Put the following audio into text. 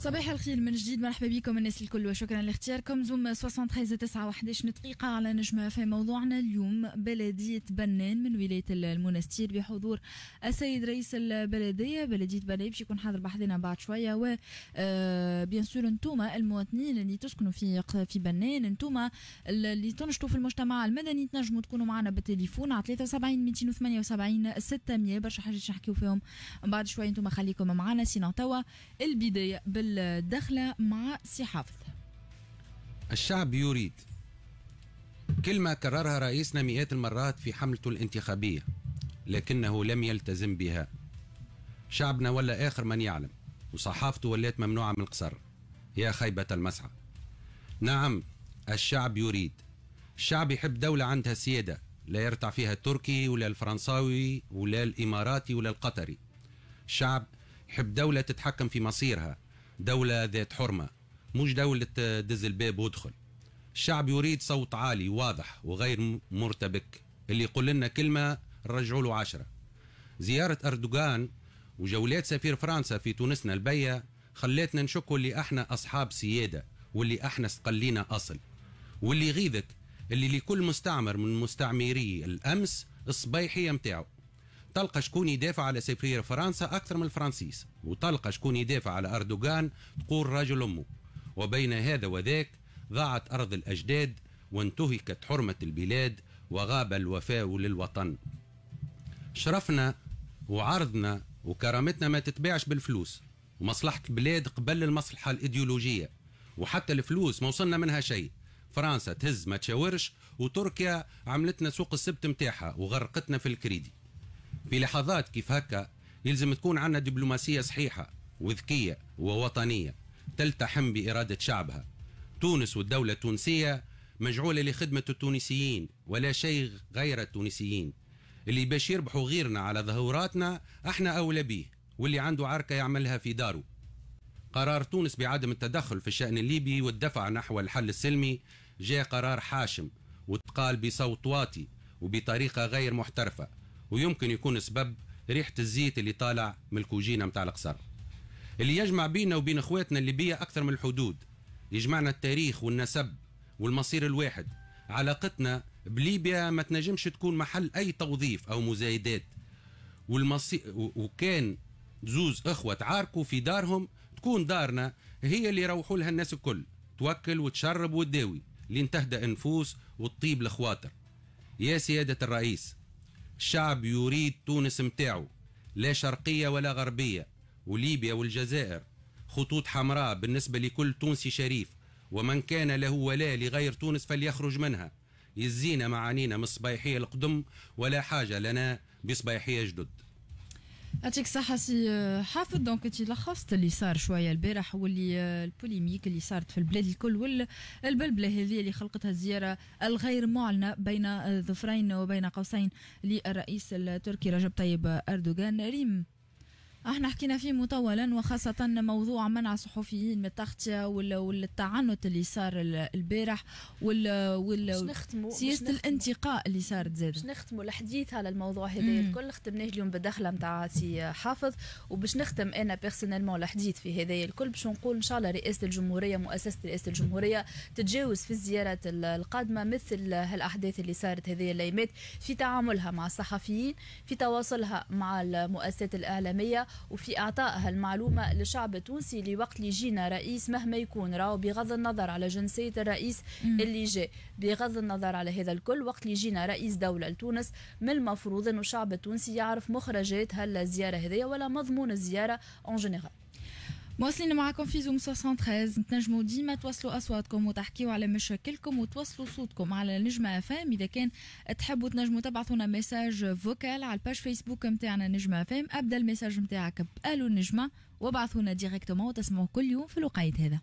صباح الخير من جديد مرحبا بكم الناس الكل وشكرا لاختياركم زوم 73 9 11 دقيقة على نجمة في موضوعنا اليوم بلدية بنان من ولاية المنستير بحضور السيد رئيس البلدية بلدية بنان باش يكون حاضر بحضنا بعد شوية و آه، بيان سور انتوما المواطنين اللي تسكنوا في في بنان انتوما اللي تنشطوا في المجتمع المدني تنجموا تكونوا معنا بالتليفون على 73 278 600 برشا حاجات نحكيو فيهم بعد شوية انتوما خليكم معنا سينا توا البداية بال الدخلة مع سي حافظ الشعب يريد كلمة كررها رئيسنا مئات المرات في حملته الانتخابية لكنه لم يلتزم بها شعبنا ولا آخر من يعلم وصحافته ولات ممنوعة من القصر يا خيبة المسعى نعم الشعب يريد الشعب يحب دولة عندها سيادة لا يرتع فيها التركي ولا الفرنساوي ولا الإماراتي ولا القطري الشعب يحب دولة تتحكم في مصيرها دولة ذات حرمة مش دولة دز الباب وادخل الشعب يريد صوت عالي واضح وغير مرتبك اللي يقول لنا كلمة رجعوا له عشرة زيارة أردوغان وجولات سفير فرنسا في تونسنا البية خلتنا نشكوا اللي احنا أصحاب سيادة واللي احنا استقلينا أصل واللي يغيظك اللي لكل مستعمر من مستعمري الأمس الصبيحية متاعه تلقى شكون يدافع على سفير فرنسا اكثر من الفرنسيس وتلقى شكون يدافع على اردوغان تقول رجل امه وبين هذا وذاك ضاعت ارض الاجداد وانتهكت حرمه البلاد وغاب الوفاء للوطن شرفنا وعرضنا وكرامتنا ما تتباعش بالفلوس ومصلحة البلاد قبل المصلحة الإيديولوجية وحتى الفلوس ما وصلنا منها شيء فرنسا تهز ما تشاورش وتركيا عملتنا سوق السبت متاعها وغرقتنا في الكريدي في لحظات كيف هكا يلزم تكون عندنا دبلوماسية صحيحة وذكية ووطنية تلتحم بإرادة شعبها تونس والدولة التونسية مجعولة لخدمة التونسيين ولا شيء غير التونسيين اللي باش يربحوا غيرنا على ظهوراتنا احنا أولى بيه واللي عنده عركة يعملها في داره قرار تونس بعدم التدخل في الشأن الليبي والدفع نحو الحل السلمي جاء قرار حاشم وتقال بصوت واطي وبطريقة غير محترفة ويمكن يكون سبب ريحه الزيت اللي طالع من الكوجينه متاع القصر اللي يجمع بينا وبين اخواتنا الليبيه اكثر من الحدود يجمعنا التاريخ والنسب والمصير الواحد علاقتنا بليبيا ما تنجمش تكون محل اي توظيف او مزايدات والمصير وكان زوز اخوه تعاركوا في دارهم تكون دارنا هي اللي يروحوا لها الناس الكل توكل وتشرب وتداوي لين تهدأ النفوس وتطيب الخواطر يا سياده الرئيس الشعب يريد تونس متاعه لا شرقية ولا غربية وليبيا والجزائر خطوط حمراء بالنسبة لكل تونسي شريف ومن كان له ولاء لغير تونس فليخرج منها يزينا معانينا من الصبايحية القدم ولا حاجة لنا بصبايحية جدد يعطيك الصحة سي آه، حافظ دونك انت لخصت اللي صار شوية البارح واللي آه، البوليميك اللي صارت في البلاد الكل والبلبلة هذه اللي خلقتها الزيارة الغير معلنة بين آه، ظفرين وبين قوسين للرئيس التركي رجب طيب أردوغان ريم احنا حكينا فيه مطولا وخاصة موضوع منع الصحفيين من التغطية والتعنت اللي صار البارح وال وال سياسة الانتقاء اللي صارت زاد باش نختموا الحديث على الموضوع هذا الكل ختمناه اليوم بالدخلة نتاع سي حافظ وباش نختم انا بيرسونيلمون الحديث في هذا الكل باش نقول ان شاء الله رئاسة الجمهورية مؤسسة رئاسة الجمهورية تتجاوز في الزيارات القادمة مثل هالاحداث اللي صارت هذه الايامات في تعاملها مع الصحفيين في تواصلها مع المؤسسات الاعلامية وفي اعطاء هالمعلومه للشعب التونسي لوقت اللي جينا رئيس مهما يكون راهو بغض النظر على جنسيه الرئيس اللي جاء بغض النظر على هذا الكل وقت اللي جينا رئيس دوله لتونس من المفروض انه الشعب التونسي يعرف مخرجات هالزياره هذه ولا مضمون الزياره اون جينيرال مواصلين معكم في زوم 73 تنجموا ديما توصلوا اصواتكم وتحكيوا على مشاكلكم وتوصلوا صوتكم على نجمة افام اذا كان تحبوا تنجموا تبعثونا ميساج فوكال على الباج فيسبوك نتاعنا نجمة افام ابدا الميساج نتاعك بالو نجمة وابعثونا ديريكتومون وتسمعوا كل يوم في الوقت هذا